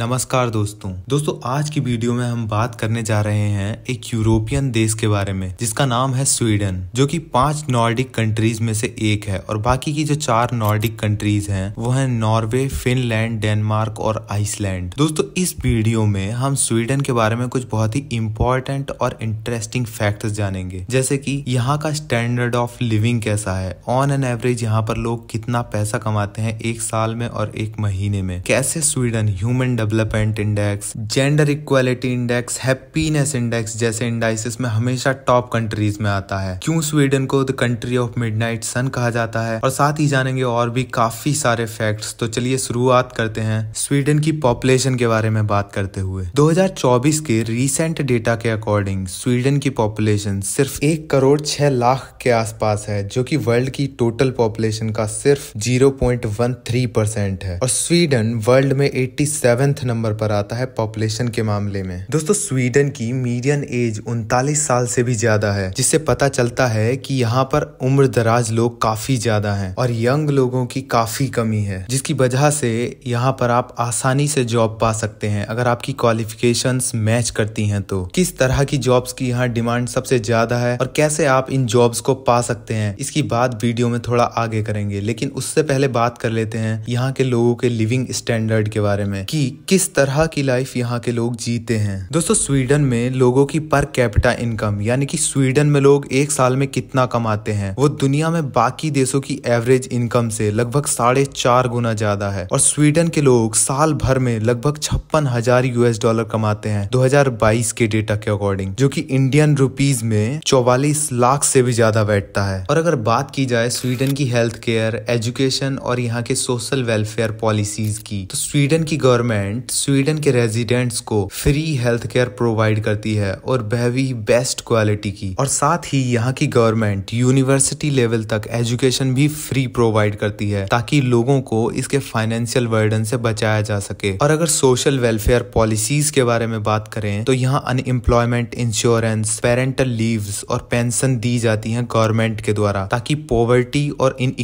नमस्कार दोस्तों दोस्तों आज की वीडियो में हम बात करने जा रहे हैं एक यूरोपियन देश के बारे में जिसका नाम है स्वीडन जो कि पांच नॉर्डिक कंट्रीज में से एक है और बाकी की जो चार नॉर्डिक कंट्रीज हैं वो हैं नॉर्वे फिनलैंड डेनमार्क और आइसलैंड दोस्तों इस वीडियो में हम स्वीडन के बारे में कुछ बहुत ही इम्पोर्टेंट और इंटरेस्टिंग फैक्ट जानेंगे जैसे की यहाँ का स्टैंडर्ड ऑफ लिविंग कैसा है ऑन एन एवरेज यहाँ पर लोग कितना पैसा कमाते हैं एक साल में और एक महीने में कैसे Sweden human development index gender equality index happiness index जैसे इंडाइसिस में हमेशा टॉप कंट्रीज में आता है क्यों स्वीडन को the country of mid sun कहा जाता है और साथ ही जानेंगे और भी काफी सारे फैक्ट्स तो चलिए शुरुआत करते हैं स्वीडन की पॉपुलेशन के बारे में बात करते हुए 2024 के रिसेंट डेटा के अकॉर्डिंग स्वीडन की पॉपुलेशन सिर्फ एक करोड़ छह लाख के आसपास है जो कि वर्ल्ड की टोटल पॉपुलेशन का सिर्फ 0.13 परसेंट है और स्वीडन वर्ल्ड में सेवन सेवेंथ नंबर पर आता है पॉपुलेशन के मामले में दोस्तों स्वीडन की मीडियन एज उनतालीस साल से भी ज्यादा है जिससे पता चलता है कि यहाँ पर उम्र दराज लोग काफी ज्यादा हैं और यंग लोगों की काफी कमी है जिसकी वजह से यहाँ पर आप आसानी से जॉब पा सकते हैं अगर आपकी क्वालिफिकेशन मैच करती है तो किस तरह की जॉब्स की यहाँ डिमांड सबसे ज्यादा है और कैसे आप इन जॉब्स को पा सकते हैं इसकी बात वीडियो में थोड़ा आगे करेंगे लेकिन उससे पहले बात कर लेते हैं यहाँ के लोगों के लिविंग स्टैंडर्ड के बारे में कि किस तरह की लाइफ यहाँ के लोग जीते हैं दोस्तों स्वीडन में लोगों की पर कैपिटा इनकम यानी कि स्वीडन में लोग एक साल में कितना कमाते हैं वो दुनिया में बाकी देशों की एवरेज इनकम से लगभग साढ़े चार गुना ज्यादा है और स्वीडन के लोग साल भर में लगभग छप्पन हजार यूएस डॉलर कमाते हैं 2022 के डेटा के अकॉर्डिंग जो कि इंडियन रुपीज में चौवालीस लाख से भी ज्यादा बैठता है और अगर बात की जाए स्वीडन की हेल्थ केयर एजुकेशन और यहाँ के सोशल वेलफेयर पॉलिसीज की तो स्वीडन की गवर्नमेंट गवर्नमेंट स्वीडन के रेजिडेंट्स को फ्री हेल्थ केयर प्रोवाइड करती है और वह भी बेस्ट क्वालिटी की और साथ ही यहाँ की गवर्नमेंट यूनिवर्सिटी लेवल तक एजुकेशन भी फ्री प्रोवाइड करती है ताकि लोगों को इसके फाइनेंशियल बर्डन से बचाया जा सके और अगर सोशल वेलफेयर पॉलिसीज के बारे में बात करें तो यहाँ अनएम्प्लॉयमेंट इंश्योरेंस पेरेंटल लीव और पेंशन दी जाती है गवर्नमेंट के द्वारा ताकि पॉवर्टी और इन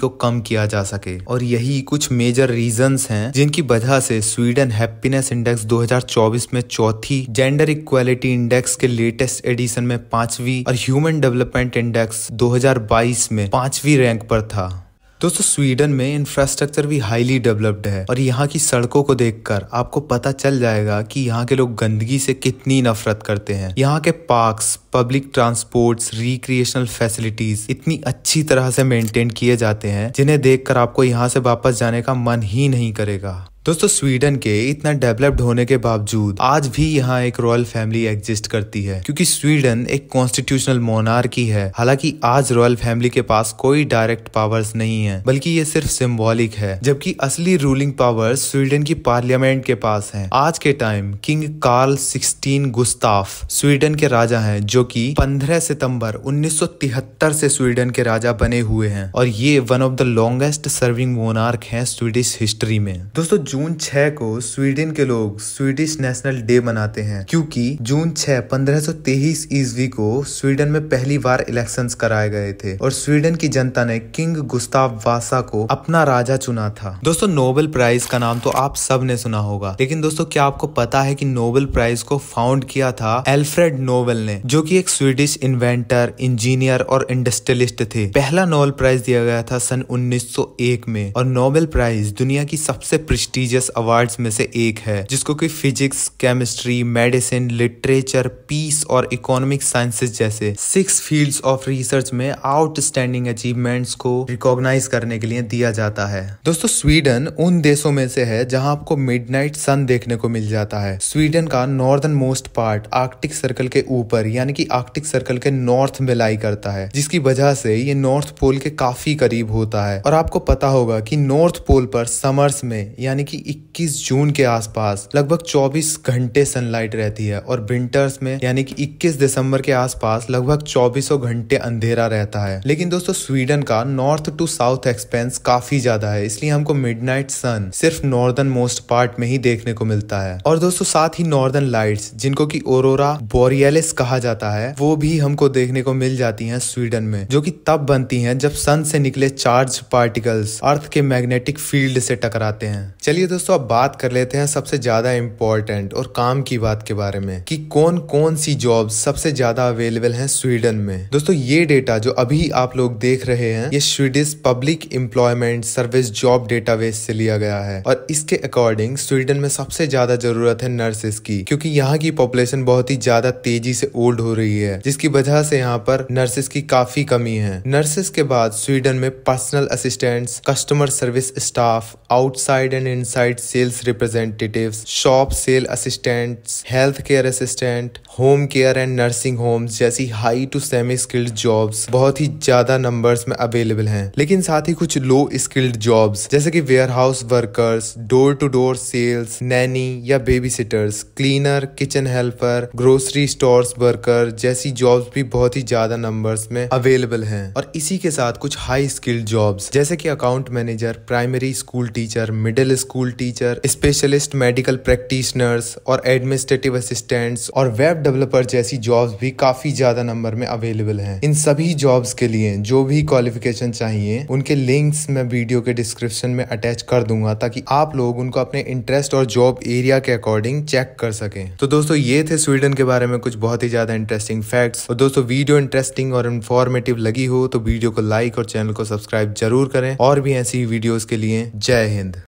को कम किया जा सके और यही कुछ मेजर रीजन है जिनकी वजह से स्वीडन हैप्पीनेस इंडेक्स 2024 में चौथी जेंडर इक्वालिटी इंडेक्स के लेटेस्ट एडिशन में पांचवी और ह्यूमन डेवलपमेंट इंडेक्स 2022 में पांचवी रैंक पर था दोस्तों स्वीडन में इंफ्रास्ट्रक्चर भी हाईली डेवलप्ड है और यहाँ की सड़कों को देखकर आपको पता चल जाएगा कि यहाँ के लोग गंदगी से कितनी नफरत करते हैं यहाँ के parks public transports recreational facilities इतनी अच्छी तरह से मेंटेन किए जाते हैं जिन्हें देखकर आपको यहाँ से वापस जाने का मन ही नहीं करेगा दोस्तों स्वीडन के इतना डेवलप्ड होने के बावजूद आज भी यहाँ एक रॉयल फैमिली एग्जिस्ट करती है क्योंकि स्वीडन एक कॉन्स्टिट्यूशनल मोनार्की है हालांकि आज रॉयल फैमिली के पास कोई डायरेक्ट पावर्स नहीं है बल्कि ये सिर्फ सिम्बॉलिक है जबकि असली रूलिंग पावर्स स्वीडन की पार्लियामेंट के पास है आज के time King Carl sixteen Gustaf Sweden के राजा है जो की पंद्रह सितम्बर उन्नीस से स्वीडन के राजा बने हुए हैं और ये one of the longest serving monarch है स्वीडिश हिस्ट्री में दोस्तों जून छह को स्वीडन के लोग स्वीडिश नेशनल डे मनाते हैं क्योंकि जून छह पंद्रह सौ तेईस ईस्वी को स्वीडन में पहली बार इलेक्शंस कराए गए थे और स्वीडन की जनता ने किंग गुस्ताव वासा को अपना राजा चुना था दोस्तों नोबेल प्राइज का नाम तो आप सब ने सुना होगा लेकिन दोस्तों क्या आपको पता है की नोबेल प्राइज को फाउंड किया था एल्फ्रेड नोबेल ने जो की एक स्वीडिश इन्वेंटर इंजीनियर और इंडस्ट्रियलिस्ट थे पहला नोबेल प्राइज दिया गया था सन उन्नीस में और नोबेल प्राइज दुनिया की सबसे प्रिस्टी प्रेस्टिजियस अवार्ड्स में से एक है जिसको कि physics chemistry medicine literature peace और इकोनॉमिक साइंसेस जैसे सिक्स फील्ड्स ऑफ रिसर्च में आउटस्टैंडिंग अचीवमेंट्स को रिकॉग्नाइज करने के लिए दिया जाता है दोस्तों स्वीडन उन देशों में से है जहां आपको मिडनाइट सन देखने को मिल जाता है स्वीडन का northernmost part Arctic circle के ऊपर यानी कि आर्कटिक सर्कल के नॉर्थ में लाई करता है जिसकी वजह से ये नॉर्थ पोल के काफी करीब होता है और आपको पता होगा कि नॉर्थ पोल पर समर्स में यानी कि 21 जून के आसपास लगभग 24 घंटे सनलाइट रहती है और विंटर्स में यानी कि 21 दिसंबर के आसपास लगभग 2400 घंटे अंधेरा रहता है लेकिन दोस्तों स्वीडन का नॉर्थ टू साउथ एक्सपेंस काफी ज्यादा है इसलिए हमको मिड सन सिर्फ नॉर्दर्न मोस्ट पार्ट में ही देखने को मिलता है और दोस्तों साथ ही नॉर्दर्न लाइट जिनको की ओरोरा बोरियलिस कहा जाता है वो भी हमको देखने को मिल जाती है स्वीडन में जो की तब बनती है जब सन से निकले चार्ज पार्टिकल्स अर्थ के मैग्नेटिक फील्ड से टकराते हैं चलिए चलिए दोस्तों अब बात कर लेते हैं सबसे ज़्यादा इम्पोर्टेंट और काम की बात के बारे में कि कौन कौन सी जॉब सबसे ज़्यादा अवेलेबल हैं स्वीडन में दोस्तों ये डेटा जो अभी आप लोग देख रहे हैं ये Swedish public employment service job database से लिया गया है और इसके अकॉर्डिंग स्वीडन में सबसे ज़्यादा जरूरत है नर्सेस की क्योंकि यहाँ की पॉपुलेशन बहुत ही ज़्यादा तेजी से ओल्ड हो रही है जिसकी वजह से यहाँ पर नर्सेस की काफी कमी है नर्सेस के बाद स्वीडन में personal assistants customer service staff outside and inside sales representative shop sale assistant health care assistant home care and nursing homes जैसी high to semi skilled jobs बहुत ही ज्यादा नंबर्स में अवेलेबल हैं लेकिन साथ ही कुछ लो स्किल्ड जॉब्स जैसे कि warehouse workers door to door sales nanny या babysitters cleaner kitchen helper grocery store worker जैसी जॉब्स भी बहुत ही ज्यादा नंबर्स में अवेलेबल हैं और इसी के साथ कुछ हाई स्किल्ड जॉब्स जैसे कि account manager primary school teacher middle school school teacher specialist medical practitioners और एडमिनिस्ट्रेटिव असिस्टेंट्स और वेब डेवलपर जैसी जॉब्स भी काफी ज्यादा नंबर में अवेलेबल हैं इन सभी जॉब्स के लिए जो भी क्वालिफिकेशन चाहिए उनके लिंक्स मैं वीडियो के डिस्क्रिप्शन में अटैच कर दूंगा ताकि आप लोग उनको अपने इंटरेस्ट और जॉब एरिया के अकॉर्डिंग चेक कर सके तो दोस्तों ये थे स्वीडन के बारे में कुछ बहुत ही ज्यादा इंटरेस्टिंग फैक्ट्स और दोस्तों वीडियो इंटरेस्टिंग और इन्फॉर्मेटिव लगी हो तो वीडियो को लाइक और चैनल को सब्सक्राइब जरूर करें और भी ऐसी वीडियोस के लिए जय हिंद